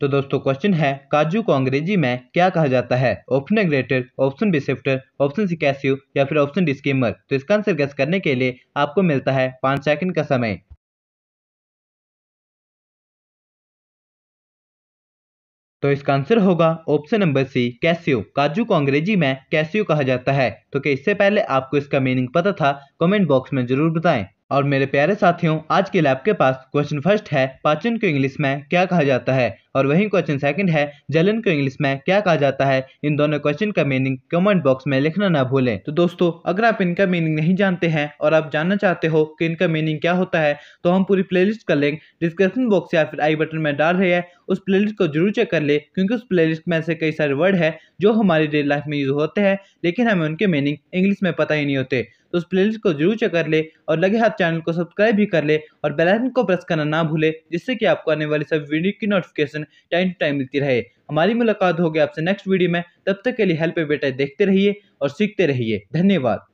तो दोस्तों क्वेश्चन है काजू को अंग्रेजी में क्या कहा जाता है ऑप्शन ग्रेटर ऑप्शन बिसेफ्टर ऑप्शन सी या फिर ऑप्शन डिस्केमर तो इसका आंसर गैस करने के लिए आपको मिलता है पांच सेकंड का समय तो इसका आंसर होगा ऑप्शन नंबर सी कैस्यू काजू को अंग्रेजी में कैस्यू कहा जाता है तो क्या इससे पहले आपको इसका मीनिंग पता था कमेंट बॉक्स में जरूर बताएं और मेरे प्यारे साथियों आज के लैब के पास क्वेश्चन फर्स्ट है पाचन को इंग्लिश में क्या कहा जाता है और वहीं क्वेश्चन सेकंड है जलन को इंग्लिश में क्या कहा जाता है इन दोनों क्वेश्चन का मीनिंग कमेंट बॉक्स में लिखना ना भूलें तो दोस्तों अगर आप इनका मीनिंग नहीं जानते हैं और आप जानना चाहते हो कि इनका मीनिंग क्या होता है तो हम पूरी प्ले का लिंक डिस्क्रिप्शन बॉक्स या फिर आई बटन में डाल रहे हैं उस प्लेलिस्ट को जरूर चेक कर ले क्योंकि उस प्लेलिस्ट में ऐसे कई सारे वर्ड है जो हमारी डेली लाइफ में यूज़ होते हैं लेकिन हमें उनके मीनिंग इंग्लिश में पता ही नहीं होते तो उस प्लेलिस्ट को जरूर चेक कर ले और लगे हाथ चैनल को सब्सक्राइब भी कर ले और बेलाइन को प्रेस करना ना भूले जिससे कि आपको आने वाली सब वीडियो की नोटिफिकेशन टाइम टू टाइम मिलती रहे हमारी मुलाकात होगी आपसे नेक्स्ट वीडियो में तब तक के लिए हेल्प बेटा देखते रहिए और सीखते रहिए धन्यवाद